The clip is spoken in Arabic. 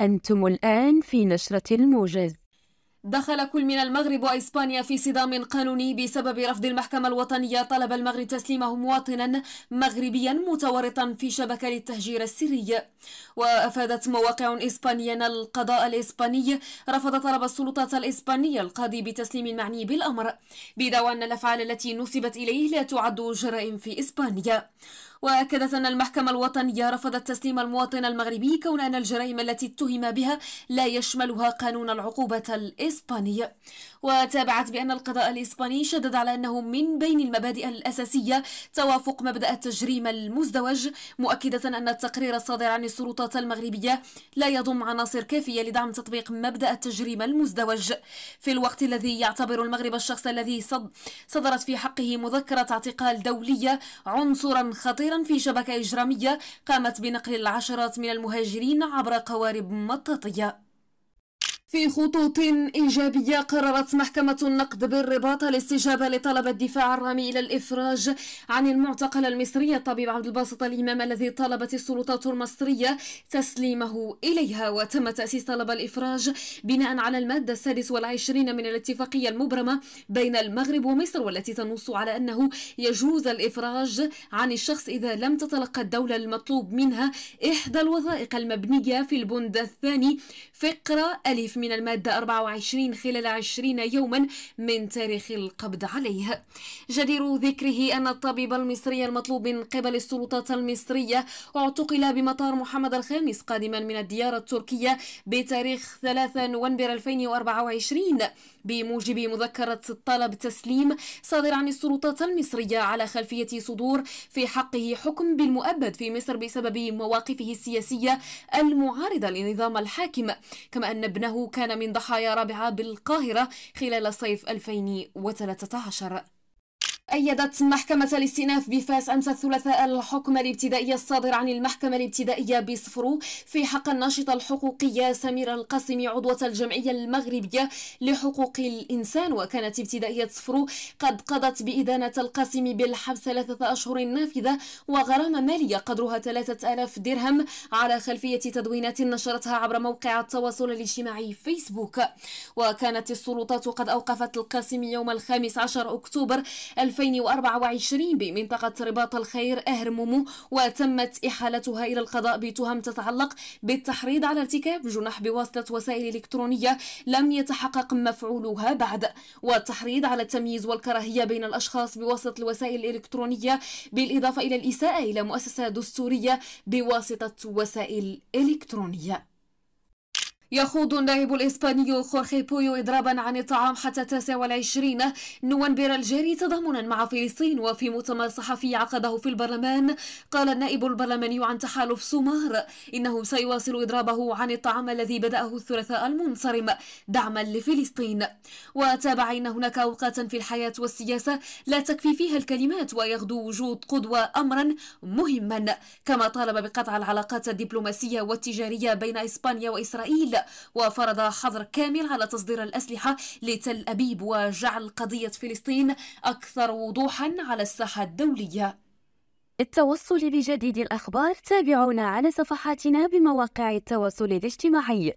أنتم الآن في نشرة الموجز دخل كل من المغرب وإسبانيا في صدام قانوني بسبب رفض المحكمة الوطنية طلب المغرب تسليمه مواطنا مغربيا متورطا في شبكة للتهجير السري وأفادت مواقع إسبانيا القضاء الإسباني رفض طلب السلطات الإسبانية القاضي بتسليم المعني بالأمر بدعوى أن الأفعال التي نسبت إليه لا تعد جرائم في إسبانيا وأكدت أن المحكمة الوطنية رفضت تسليم المواطن المغربي كون أن الجرائم التي اتهم بها لا يشملها قانون العقوبة الإسباني وتابعت بأن القضاء الإسباني شدد على أنه من بين المبادئ الأساسية توافق مبدأ التجريم المزدوج مؤكدة أن التقرير الصادر عن السلطات المغربية لا يضم عناصر كافية لدعم تطبيق مبدأ التجريم المزدوج في الوقت الذي يعتبر المغرب الشخص الذي صدرت في حقه مذكرة اعتقال دولية عنصرا خطيرا أخيرا في شبكة إجرامية قامت بنقل العشرات من المهاجرين عبر قوارب مطاطية في خطوط إيجابية قررت محكمة النقد بالرباط الاستجابة لطلب الدفاع الرامي إلى الإفراج عن المعتقل المصري الطبيب عبد الباسط الإمام الذي طلبت السلطات المصرية تسليمه إليها وتم تأسيس طلب الإفراج بناء على المادة السادس والعشرين من الاتفاقية المبرمة بين المغرب ومصر والتي تنص على أنه يجوز الإفراج عن الشخص إذا لم تتلقى الدولة المطلوب منها إحدى الوثائق المبنية في البند الثاني فقرة ألف من المادة 24 خلال 20 يوما من تاريخ القبض عليه جدير ذكره أن الطبيب المصري المطلوب من قبل السلطات المصرية اعتقل بمطار محمد الخامس قادما من الديار التركية بتاريخ 3 نوفمبر 2024 بموجب مذكرة طلب تسليم صادر عن السلطات المصرية على خلفية صدور في حقه حكم بالمؤبد في مصر بسبب مواقفه السياسية المعارضة لنظام الحاكم كما أن ابنه كان من ضحايا رابعة بالقاهرة خلال صيف 2013 أيدت محكمة الاستئناف بفاس أمس الثلاثاء الحكم الابتدائي الصادر عن المحكمة الابتدائية بصفرو في حق الناشطة الحقوقية سميرة القاسمي عضوة الجمعية المغربية لحقوق الإنسان وكانت ابتدائية صفرو قد قضت بإدانة القاسمي بالحبس ثلاثة أشهر نافذة وغرامة مالية قدرها 3000 درهم على خلفية تدوينات نشرتها عبر موقع التواصل الاجتماعي فيسبوك وكانت السلطات قد أوقفت القاسمي يوم الخامس عشر أكتوبر الف 2024 بمنطقة رباط الخير أهرمومو وتمت إحالتها إلى القضاء بتهم تتعلق بالتحريض على ارتكاب جنح بواسطة وسائل إلكترونية لم يتحقق مفعولها بعد والتحريض على التمييز والكراهية بين الأشخاص بواسطة الوسائل الإلكترونية بالإضافة إلى الإساءة إلى مؤسسة دستورية بواسطة وسائل إلكترونية يخوض النائب الإسباني خورخي بويو إضرابا عن الطعام حتى التاسع والعشرين نوفمبر الجاري تضامنا مع فلسطين وفي مؤتمر صحفي عقده في البرلمان قال النائب البرلماني عن تحالف سومار إنه سيواصل إضرابه عن الطعام الذي بدأه الثلاثاء المنصرم دعما لفلسطين وتابع إن هناك أوقات في الحياة والسياسة لا تكفي فيها الكلمات ويغدو وجود قدوة أمرا مهما كما طالب بقطع العلاقات الدبلوماسية والتجارية بين إسبانيا وإسرائيل وفرض حظر كامل على تصدير الأسلحة لتل أبيب وجعل قضية فلسطين أكثر وضوحا على الساحة الدولية التوصل بجديد الأخبار تابعونا على صفحاتنا بمواقع التواصل الاجتماعي